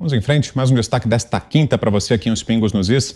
Vamos em frente, mais um destaque desta quinta para você aqui em Os Pingos nos Is.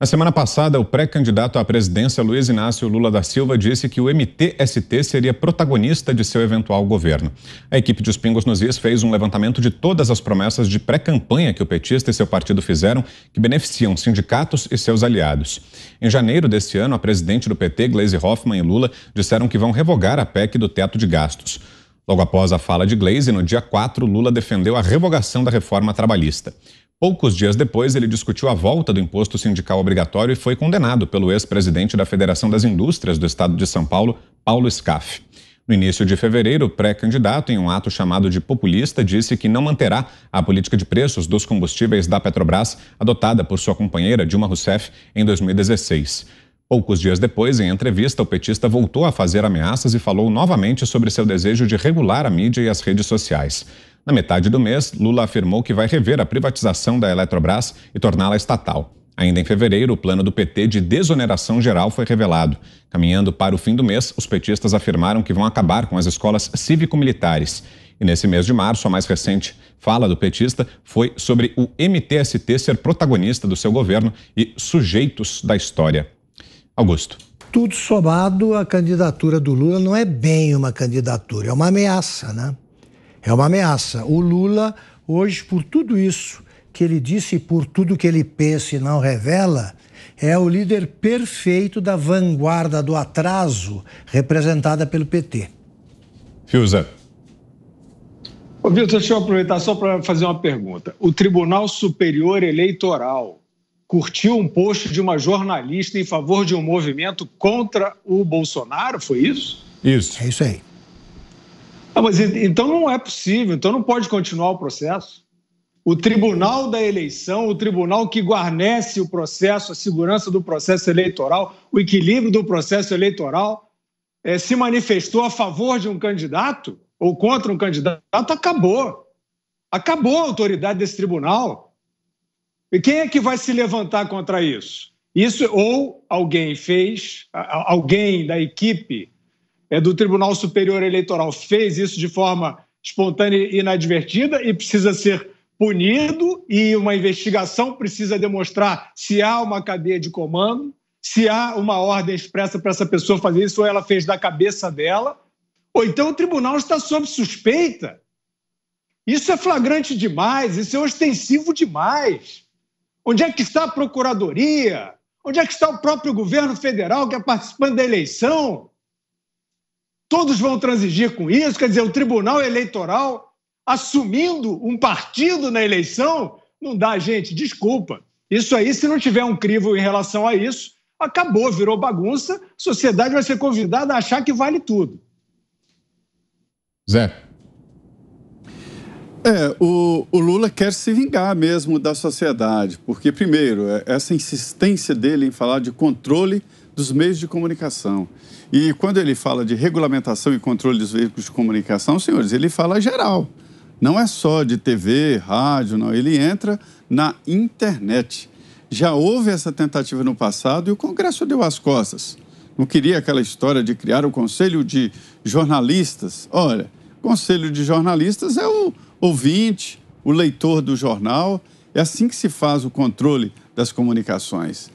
Na semana passada, o pré-candidato à presidência Luiz Inácio Lula da Silva disse que o MTST seria protagonista de seu eventual governo. A equipe de Os Pingos nos Is fez um levantamento de todas as promessas de pré-campanha que o petista e seu partido fizeram que beneficiam sindicatos e seus aliados. Em janeiro deste ano, a presidente do PT, Gleisi Hoffmann e Lula disseram que vão revogar a PEC do teto de gastos. Logo após a fala de Glaze, no dia 4, Lula defendeu a revogação da reforma trabalhista. Poucos dias depois, ele discutiu a volta do imposto sindical obrigatório e foi condenado pelo ex-presidente da Federação das Indústrias do Estado de São Paulo, Paulo Scaff. No início de fevereiro, o pré-candidato, em um ato chamado de populista, disse que não manterá a política de preços dos combustíveis da Petrobras adotada por sua companheira Dilma Rousseff em 2016. Poucos dias depois, em entrevista, o petista voltou a fazer ameaças e falou novamente sobre seu desejo de regular a mídia e as redes sociais. Na metade do mês, Lula afirmou que vai rever a privatização da Eletrobras e torná-la estatal. Ainda em fevereiro, o plano do PT de desoneração geral foi revelado. Caminhando para o fim do mês, os petistas afirmaram que vão acabar com as escolas cívico-militares. E nesse mês de março, a mais recente fala do petista foi sobre o MTST ser protagonista do seu governo e sujeitos da história. Augusto. Tudo somado, a candidatura do Lula não é bem uma candidatura, é uma ameaça, né? É uma ameaça. O Lula, hoje, por tudo isso que ele disse e por tudo que ele pensa e não revela, é o líder perfeito da vanguarda do atraso representada pelo PT. Fiuza. Ô, Vitor, deixa eu aproveitar só para fazer uma pergunta. O Tribunal Superior Eleitoral curtiu um post de uma jornalista em favor de um movimento contra o Bolsonaro, foi isso? Isso. É isso aí. Ah, mas então não é possível, então não pode continuar o processo. O tribunal da eleição, o tribunal que guarnece o processo, a segurança do processo eleitoral, o equilíbrio do processo eleitoral, é, se manifestou a favor de um candidato ou contra um candidato, acabou. Acabou a autoridade desse tribunal. E quem é que vai se levantar contra isso? Isso ou alguém fez, alguém da equipe é, do Tribunal Superior Eleitoral fez isso de forma espontânea e inadvertida e precisa ser punido e uma investigação precisa demonstrar se há uma cadeia de comando, se há uma ordem expressa para essa pessoa fazer isso ou ela fez da cabeça dela, ou então o tribunal está sob suspeita. Isso é flagrante demais, isso é ostensivo demais. Onde é que está a Procuradoria? Onde é que está o próprio governo federal que é participando da eleição? Todos vão transigir com isso, quer dizer, o Tribunal Eleitoral assumindo um partido na eleição? Não dá, gente, desculpa. Isso aí, se não tiver um crivo em relação a isso, acabou, virou bagunça, a sociedade vai ser convidada a achar que vale tudo. Zé. É, o, o, Lula quer se vingar mesmo da sociedade, porque, primeiro, é, essa insistência dele em falar de controle dos meios de comunicação. E quando ele fala de regulamentação e controle dos veículos de comunicação, senhores, ele fala geral. Não é só de TV, rádio, não. Ele entra na internet. Já houve essa tentativa no passado e o Congresso deu as costas. Não queria aquela história de criar o um conselho de jornalistas. Olha, Conselho de jornalistas é o ouvinte, o leitor do jornal. É assim que se faz o controle das comunicações.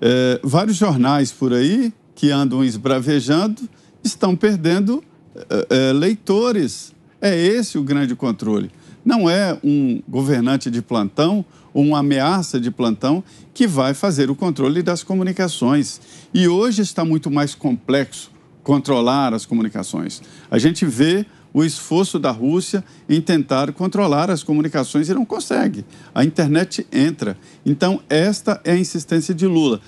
É, vários jornais por aí que andam esbravejando estão perdendo é, é, leitores. É esse o grande controle. Não é um governante de plantão ou uma ameaça de plantão que vai fazer o controle das comunicações. E hoje está muito mais complexo controlar as comunicações. A gente vê o esforço da Rússia em tentar controlar as comunicações e não consegue. A internet entra. Então, esta é a insistência de Lula.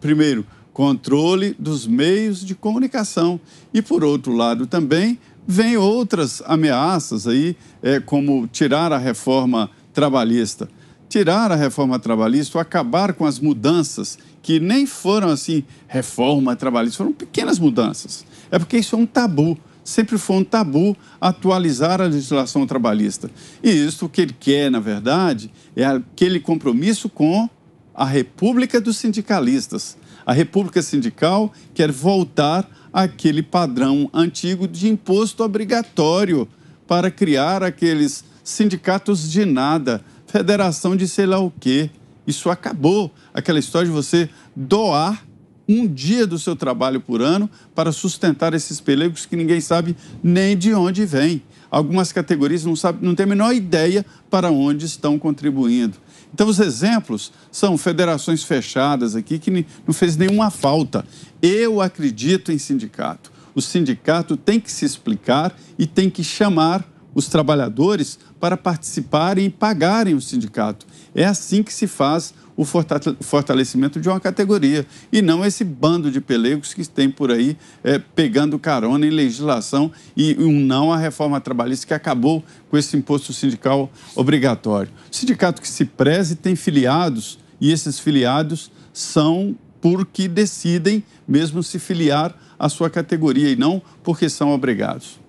Primeiro, controle dos meios de comunicação. E, por outro lado, também vem outras ameaças aí, é, como tirar a reforma trabalhista. Tirar a reforma trabalhista, acabar com as mudanças que nem foram assim reforma trabalhista, foram pequenas mudanças. É porque isso é um tabu sempre foi um tabu atualizar a legislação trabalhista. E isso o que ele quer, na verdade, é aquele compromisso com a República dos Sindicalistas. A República Sindical quer voltar àquele padrão antigo de imposto obrigatório para criar aqueles sindicatos de nada, federação de sei lá o quê. Isso acabou. Aquela história de você doar um dia do seu trabalho por ano para sustentar esses pelegos que ninguém sabe nem de onde vêm. Algumas categorias não, sabe, não têm a menor ideia para onde estão contribuindo. Então, os exemplos são federações fechadas aqui que não fez nenhuma falta. Eu acredito em sindicato. O sindicato tem que se explicar e tem que chamar os trabalhadores para participarem e pagarem o sindicato. É assim que se faz o fortalecimento de uma categoria e não esse bando de pelegos que tem por aí é, pegando carona em legislação e um não à reforma trabalhista que acabou com esse imposto sindical obrigatório. O sindicato que se preze tem filiados e esses filiados são porque decidem mesmo se filiar à sua categoria e não porque são obrigados.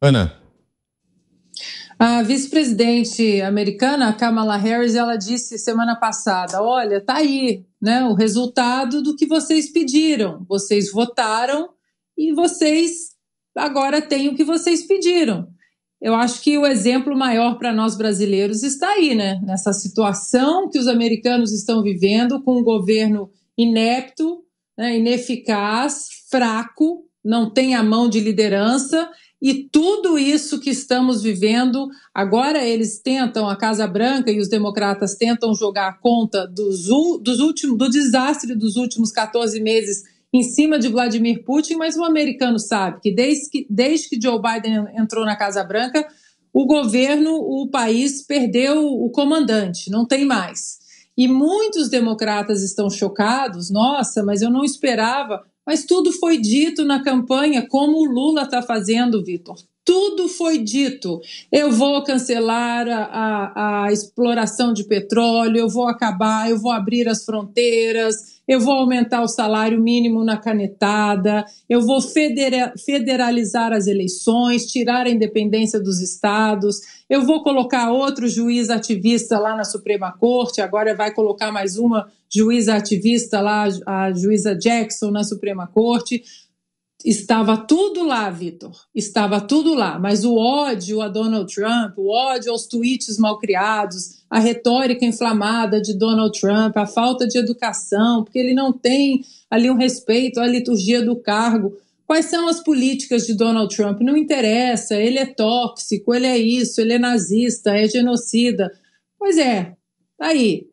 Ana, a vice-presidente americana, Kamala Harris, ela disse semana passada: olha, tá aí, né, o resultado do que vocês pediram. Vocês votaram e vocês agora têm o que vocês pediram. Eu acho que o exemplo maior para nós brasileiros está aí, né? Nessa situação que os americanos estão vivendo, com um governo inepto, né, ineficaz, fraco, não tem a mão de liderança e tudo isso que estamos vivendo, agora eles tentam, a Casa Branca e os democratas tentam jogar a conta dos, dos últimos, do desastre dos últimos 14 meses em cima de Vladimir Putin, mas o americano sabe que desde que, desde que Joe Biden entrou na Casa Branca, o governo, o país perdeu o comandante, não tem mais. E muitos democratas estão chocados. Nossa, mas eu não esperava. Mas tudo foi dito na campanha, como o Lula está fazendo, Vitor tudo foi dito. Eu vou cancelar a, a, a, exploração de petróleo, eu vou acabar, eu vou abrir as fronteiras, eu vou aumentar o salário mínimo na canetada, eu vou federa federalizar as eleições, tirar a independência dos estados, eu vou colocar outro juiz ativista lá na Suprema Corte, agora vai colocar mais uma juíza ativista lá, a juíza Jackson na Suprema Corte. Estava tudo lá, Vitor. Estava tudo lá. Mas o ódio a Donald Trump, o ódio aos tweets mal criados, a retórica inflamada de Donald Trump, a falta de educação, porque ele não tem ali um respeito à liturgia do cargo. Quais são as políticas de Donald Trump? Não interessa, ele é tóxico, ele é isso, ele é nazista, é genocida. Pois é, tá aí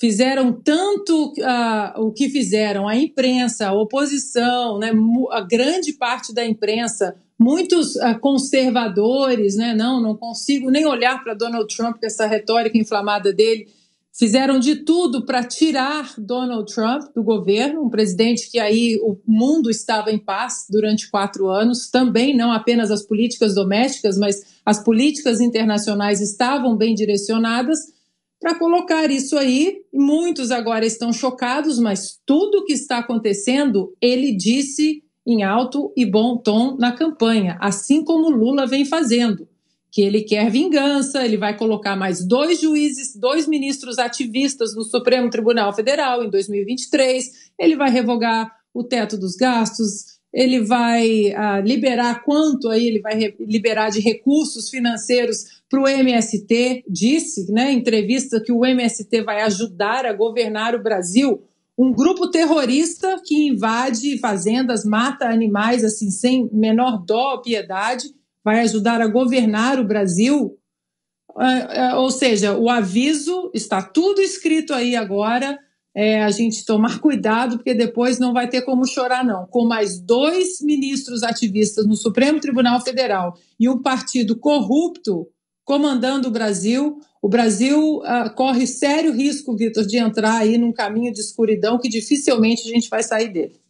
fizeram tanto uh, o que fizeram, a imprensa, a oposição, né, a grande parte da imprensa, muitos uh, conservadores, né, não, não consigo nem olhar para Donald Trump com essa retórica inflamada dele, fizeram de tudo para tirar Donald Trump do governo, um presidente que aí o mundo estava em paz durante quatro anos, também não apenas as políticas domésticas, mas as políticas internacionais estavam bem direcionadas para colocar isso aí. Muitos agora estão chocados, mas tudo o que está acontecendo, ele disse em alto e bom tom na campanha, assim como Lula vem fazendo, que ele quer vingança, ele vai colocar mais dois juízes, dois ministros ativistas no Supremo Tribunal Federal em 2023, ele vai revogar o teto dos gastos, ele vai ah, liberar quanto aí ele vai liberar de recursos financeiros para o MST, disse, né, em entrevista que o MST vai ajudar a governar o Brasil, um grupo terrorista que invade fazendas, mata animais assim sem menor dó ou piedade, vai ajudar a governar o Brasil. Ah, ah, ou seja, o aviso está tudo escrito aí agora é, a gente tomar cuidado, porque depois não vai ter como chorar, não. Com mais dois ministros ativistas no Supremo Tribunal Federal e um partido corrupto comandando o Brasil, o Brasil uh, corre sério risco, Vitor, de entrar aí num caminho de escuridão que dificilmente a gente vai sair dele.